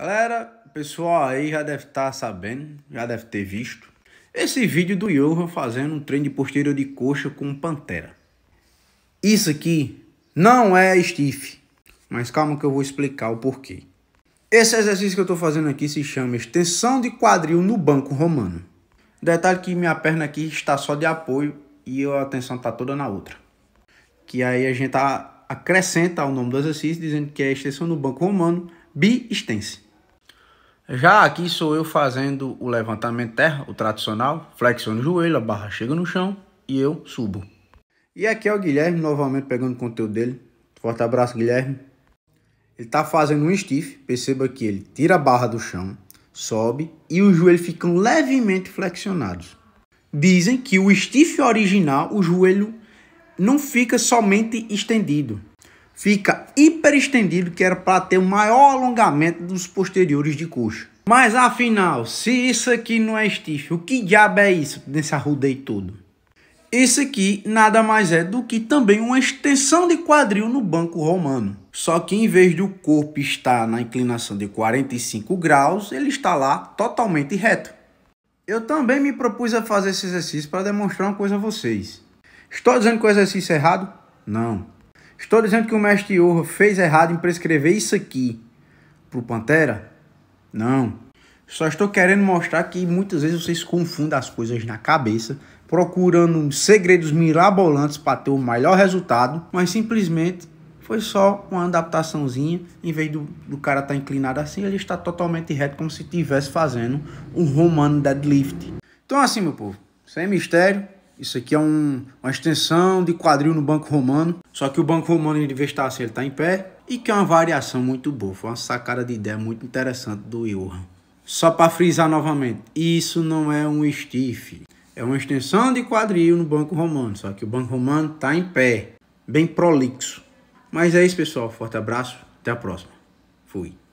Galera, o pessoal aí já deve estar tá sabendo, já deve ter visto, esse vídeo do Johan fazendo um treino de posterior de coxa com pantera. Isso aqui não é stiff, mas calma que eu vou explicar o porquê. Esse exercício que eu estou fazendo aqui se chama extensão de quadril no banco romano. Detalhe que minha perna aqui está só de apoio e a atenção está toda na outra. Que aí a gente tá acrescenta o nome do exercício dizendo que é extensão no banco romano bi-extense. Já aqui sou eu fazendo o levantamento terra, o tradicional, flexiono o joelho, a barra chega no chão e eu subo. E aqui é o Guilherme, novamente pegando o conteúdo dele. Forte abraço, Guilherme. Ele tá fazendo um stiff, perceba que ele tira a barra do chão, sobe e os joelhos ficam levemente flexionados. Dizem que o stiff original, o joelho não fica somente estendido, fica hiper estendido, que era para ter o maior alongamento dos posteriores de coxa. Mas afinal, se isso aqui não é stiff, o que diabo é isso nesse arrudei todo? Esse aqui nada mais é do que também uma extensão de quadril no banco romano. Só que em vez do corpo estar na inclinação de 45 graus, ele está lá totalmente reto. Eu também me propus a fazer esse exercício para demonstrar uma coisa a vocês. Estou dizendo que o exercício é errado? Não. Estou dizendo que o mestre Yoho fez errado em prescrever isso aqui para o Pantera? Não. Só estou querendo mostrar que muitas vezes vocês confundem as coisas na cabeça, procurando segredos mirabolantes para ter o melhor resultado, mas simplesmente foi só uma adaptaçãozinha. Em vez do, do cara estar tá inclinado assim, ele está totalmente reto, como se estivesse fazendo um romano deadlift. Então, assim, meu povo, sem mistério, isso aqui é um, uma extensão de quadril no Banco Romano, só que o Banco Romano, em vez de estar tá assim, ele está em pé, e que é uma variação muito boa. Foi uma sacada de ideia muito interessante do Johan. Só para frisar novamente, isso não é um stiff, é uma extensão de quadril no Banco Romano, só que o Banco Romano está em pé, bem prolixo. Mas é isso, pessoal. Forte abraço, até a próxima. Fui.